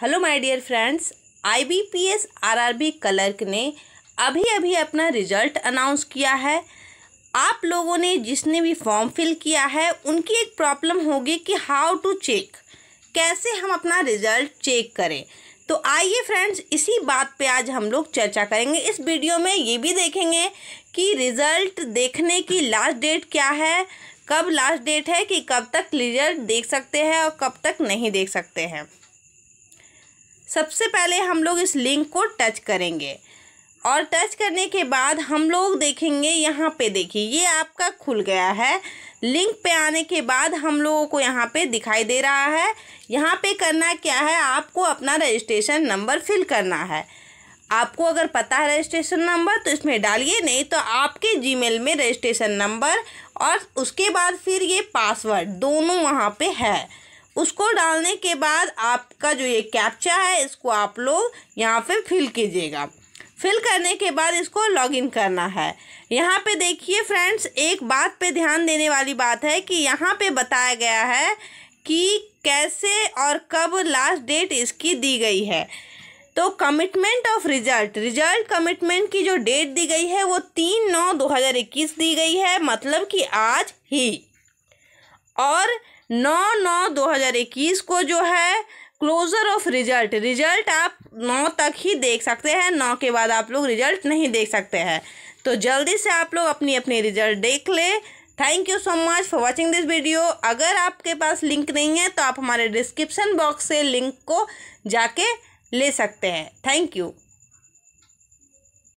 hello my dear friends IBPS RRB clerk ने अभी अभी अपना रिजल्ट अनाउंस किया है आप लोगों ने जिसने भी फॉर्म फिल किया है उनकी एक प्रॉब्लम होगी कि हाउ टू चेक कैसे हम अपना रिजल्ट चेक करें तो आइए फ्रेंड्स इसी बात पे आज हम लोग चर्चा करेंगे इस वीडियो में ये भी देखेंगे कि रिज़ल्ट देखने की लास्ट डेट क्या है कब लास्ट डेट है कि कब तक रिजल्ट देख सकते हैं और कब तक नहीं देख सकते हैं सबसे पहले हम लोग इस लिंक को टच करेंगे और टच करने के बाद हम लोग देखेंगे यहाँ पे देखिए ये आपका खुल गया है लिंक पे आने के बाद हम लोगों को यहाँ पे दिखाई दे रहा है यहाँ पे करना क्या है आपको अपना रजिस्ट्रेशन नंबर फिल करना है आपको अगर पता है रजिस्ट्रेशन नंबर तो इसमें डालिए नहीं तो आपके जीमेल में रजिस्ट्रेशन नंबर और उसके बाद फिर ये पासवर्ड दोनों वहाँ पे है उसको डालने के बाद आपका जो ये कैप्चा है इसको आप लोग यहाँ पे फिल कीजिएगा फिल करने के बाद इसको लॉगिन करना है यहाँ पे देखिए फ्रेंड्स एक बात पे ध्यान देने वाली बात है कि यहाँ पे बताया गया है कि कैसे और कब लास्ट डेट इसकी दी गई है तो commitment of result result commitment की जो डेट दी गई है वो तीन नौ दो हज़ार इक्कीस दी गई है मतलब कि आज ही और नौ नौ दो हज़ार इक्कीस को जो है क्लोज़र ऑफ रिजल्ट रिजल्ट आप नौ तक ही देख सकते हैं नौ के बाद आप लोग रिजल्ट नहीं देख सकते हैं तो जल्दी से आप लोग अपनी अपनी रिजल्ट देख ले thank you so much for watching this video अगर आपके पास लिंक नहीं है तो आप हमारे डिस्क्रिप्शन बॉक्स से लिंक को जाके ले सकते हैं थैंक यू